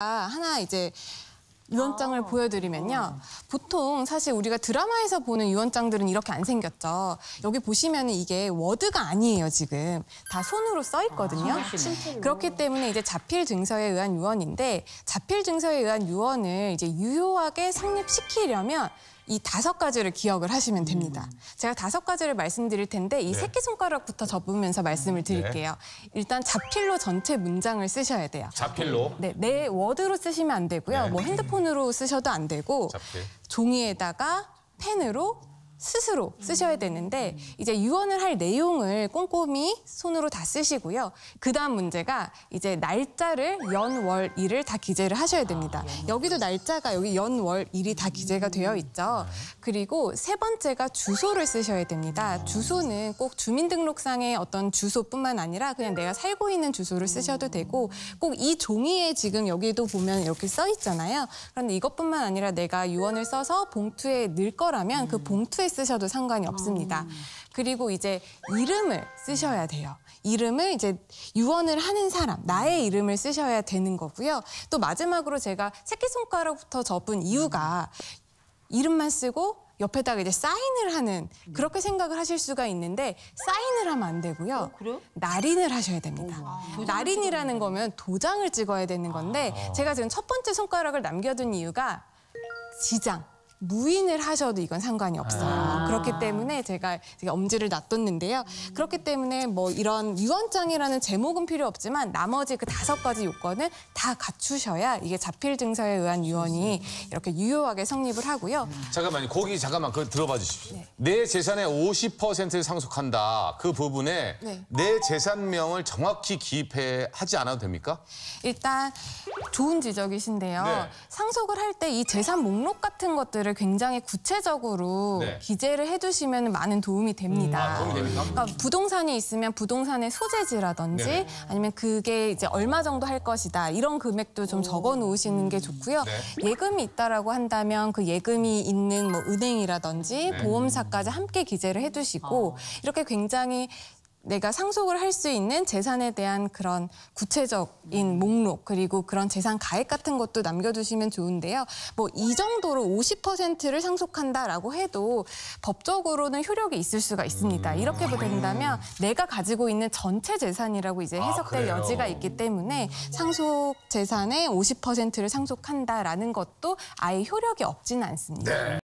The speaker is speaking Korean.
하나 이제 유언장을 아. 보여드리면요. 보통 사실 우리가 드라마에서 보는 유언장들은 이렇게 안 생겼죠. 여기 보시면 이게 워드가 아니에요, 지금. 다 손으로 써 있거든요. 아, 그렇기 때문에 이제 자필 증서에 의한 유언인데 자필 증서에 의한 유언을 이제 유효하게 성립시키려면 이 다섯 가지를 기억을 하시면 음. 됩니다. 음. 제가 다섯 가지를 말씀드릴 텐데 이 네. 새끼손가락부터 접으면서 말씀을 네. 드릴게요. 네. 일단 자필로 전체 문장을 쓰셔야 돼요. 자필로? 네, 내 워드로 쓰시면 안 되고요. 네. 뭐 핸드폰으로 쓰셔도 안 되고 자필. 종이에다가 펜으로 스스로 음. 쓰셔야 되는데 이제 유언을 할 내용을 꼼꼼히 손으로 다 쓰시고요. 그다음 문제가 이제 날짜를 연월일을 다 기재를 하셔야 됩니다. 아, 여기도 날짜가 여기 연월일이 다 기재가 되어 있죠. 네. 그리고 세 번째가 주소를 쓰셔야 됩니다. 아. 주소는 꼭 주민등록상의 어떤 주소뿐만 아니라 그냥 내가 살고 있는 주소를 쓰셔도 음. 되고 꼭 이 종이에 지금 여기도 보면 이렇게 써 있잖아요. 그런데 이것뿐만 아니라 내가 유언을 써서 봉투에 넣을 거라면 그 음. 봉투에 숫자를 쓰셔도 상관이 없습니다. 아. 그리고 이제 이름을 쓰셔야 돼요. 이름을 이제 유언을 하는 사람, 나의 이름을 쓰셔야 되는 거고요. 또 마지막으로 제가 새끼손가락부터 접은 이유가 이름만 쓰고 옆에다가 이제 사인을 하는 그렇게 생각을 하실 수가 있는데 사인을 하면 안 되고요. 어, 날인을 하셔야 됩니다. 오, 어, 날인이라는 거면 도장을 찍어야 되는 건데 아. 제가 지금 첫 번째 손가락을 남겨둔 이유가 지장. 무인을 하셔도 이건 상관이 없어요. 아 그렇기 때문에 제가 엄지를 놔뒀는데요. 음. 그렇기 때문에 뭐 이런 유언장이라는 제목은 필요 없지만 나머지 그 다섯 가지 요건을 다 갖추셔야 이게 자필 증서에 의한 유언이 이렇게 유효하게 성립을 하고요. 음. 잠깐만요. 거기 잠깐만 그 들어봐 주십시오. 네. 내 재산의 50%를 상속한다. 그 부분에 네. 내 재산명을 정확히 기입해 하지 않아도 됩니까? 일단 좋은 지적이신데요. 네. 상속을 할 때 이 재산 목록 같은 것들을 것들을 굉장히 구체적으로 네. 기재를 해주시면 많은 도움이 됩니다. 음, 아, 도움이 그러니까 부동산이 있으면 부동산의 소재지라든지 네. 아니면 그게 이제 얼마 정도 할 것이다 이런 금액도 좀 적어 놓으시는 게 음, 좋고요. 네. 예금이 있다라고 한다면 그 예금이 있는 뭐 은행이라든지 네. 보험사까지 함께 기재를 해두시고 아. 이렇게 굉장히 내가 상속을 할 수 있는 재산에 대한 그런 구체적인 음. 목록 그리고 그런 재산 가액 같은 것도 남겨두시면 좋은데요. 뭐 이 정도로 50%를 상속한다라고 해도 법적으로는 효력이 있을 수가 있습니다. 음. 이렇게 된다면 내가 가지고 있는 전체 재산이라고 이제 아, 해석될 아, 여지가 있기 때문에 상속 재산의 50%를 상속한다라는 것도 아예 효력이 없지는 않습니다. 네.